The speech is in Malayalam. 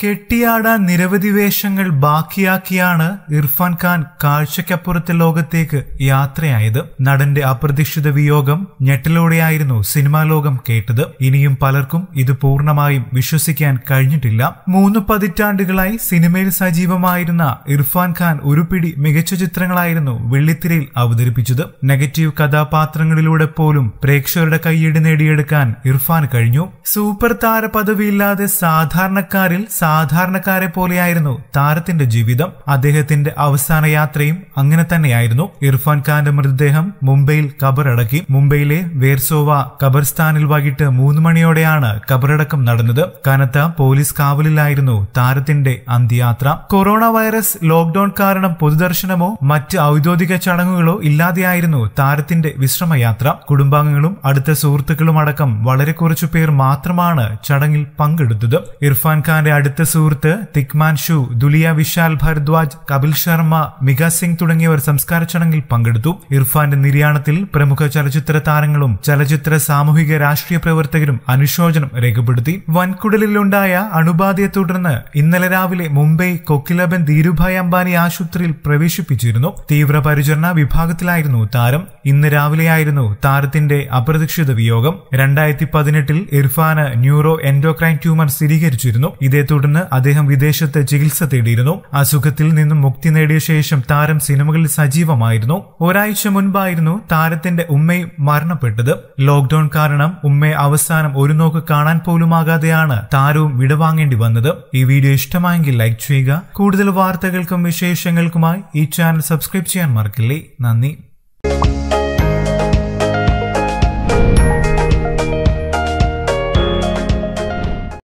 കെട്ടിയാടാൻ നിരവധി വേഷങ്ങൾ ബാക്കിയാക്കിയാണ് ഇർഫാൻ ഖാൻ കാഴ്ചയ്ക്കപ്പുറത്തെ ലോകത്തേക്ക് യാത്രയായത് നടന്റെ അപ്രതീക്ഷിത വിയോഗം ഞെട്ടലോടെയായിരുന്നു സിനിമാ ലോകം കേട്ടത് ഇനിയും പലർക്കും ഇത് പൂർണ്ണമായും വിശ്വസിക്കാൻ കഴിഞ്ഞിട്ടില്ല മൂന്ന് പതിറ്റാണ്ടുകളായി സിനിമയിൽ സജീവമായിരുന്ന ഇർഫാൻ ഖാൻ ഒരു പിടി മികച്ച ചിത്രങ്ങളായിരുന്നു വെള്ളിത്തിരയിൽ അവതരിപ്പിച്ചത് നെഗറ്റീവ് കഥാപാത്രങ്ങളിലൂടെ പോലും പ്രേക്ഷകരുടെ കൈയ്യടി നേടിയെടുക്കാൻ ഇർഫാൻ കഴിഞ്ഞു സൂപ്പർ താര പദവിയില്ലാതെ സാധാരണക്കാരിൽ സാധാരണക്കാരെ പോലെയായിരുന്നു താരത്തിന്റെ ജീവിതം അദ്ദേഹത്തിന്റെ അവസാന യാത്രയും അങ്ങനെ തന്നെയായിരുന്നു ഇർഫാൻ ഖാന്റെ മൃതദേഹം മുംബൈയിൽ കബറടക്കി മുംബൈയിലെ വേർസോവ കബർസ്ഥാനിൽ വൈകിട്ട് മൂന്ന് മണിയോടെയാണ് കബറടക്കം നടന്നത് കനത്ത പോലീസ് കാവലിലായിരുന്നു താരത്തിന്റെ അന്ത്യയാത്ര കൊറോണ വൈറസ് ലോക്ഡൌൺ കാരണം പൊതുദർശനമോ മറ്റ് ഔദ്യോഗിക ചടങ്ങുകളോ ഇല്ലാതെയായിരുന്നു താരത്തിന്റെ വിശ്രമയാത്ര കുടുംബാംഗങ്ങളും അടുത്ത സുഹൃത്തുക്കളും അടക്കം വളരെ കുറച്ചു പേർ മാത്രമാണ് ചടങ്ങിൽ പങ്കെടുത്തത് ഇർഫാൻ ഖാന്റെ അടുത്ത അടുത്ത സുഹൃത്ത് തിക്മാൻ ഷു ദുലിയ വിശാൽ ഭരദ്വാജ് കപിൽ ശർമ്മ മിക സിംഗ് തുടങ്ങിയവർ സംസ്കാര ചടങ്ങിൽ പങ്കെടുത്തു ഇർഫാന്റെ നിര്യാണത്തിൽ പ്രമുഖ ചലച്ചിത്ര താരങ്ങളും ചലച്ചിത്ര സാമൂഹിക രാഷ്ട്രീയ പ്രവർത്തകരും അനുശോചനം രേഖപ്പെടുത്തി വൻകുടലിലുണ്ടായ അണുബാധയെ തുടർന്ന് ഇന്നലെ രാവിലെ മുംബൈ കൊക്കിലബൻ ധീരുഭായ് അംബാനി ആശുപത്രിയിൽ പ്രവേശിപ്പിച്ചിരുന്നു തീവ്രപരിചരണ വിഭാഗത്തിലായിരുന്നു താരം ഇന്ന് രാവിലെയായിരുന്നു താരത്തിന്റെ അപ്രതീക്ഷിത വിയോഗം രണ്ടായിരത്തി പതിനെട്ടിൽ ഇർഫാന് ന്യൂറോ എൻഡോക്രൈൻ ട്യൂമർ സ്ഥിരീകരിച്ചിരുന്നു ഇതേ തുടർന്ന് തുടർന്ന് അദ്ദേഹം വിദേശത്ത് ചികിത്സ തേടിയിരുന്നു അസുഖത്തിൽ നിന്നും മുക്തി നേടിയ ശേഷം താരം സിനിമകളിൽ സജീവമായിരുന്നു ഒരാഴ്ച മുൻപായിരുന്നു താരത്തിന്റെ ഉമ്മയും മരണപ്പെട്ടത് ലോക്ഡൌൺ കാരണം ഉമ്മയെ അവസാനം ഒരു നോക്ക് കാണാൻ പോലുമാകാതെയാണ് താരവും വിടവാങ്ങേണ്ടി വന്നത് ഈ വീഡിയോ ഇഷ്ടമായെങ്കിൽ ലൈക്ക് ചെയ്യുക കൂടുതൽ വാർത്തകൾക്കും വിശേഷങ്ങൾക്കുമായി ഈ ചാനൽ സബ്സ്ക്രൈബ് ചെയ്യാൻ മറക്കില്ലേ നന്ദി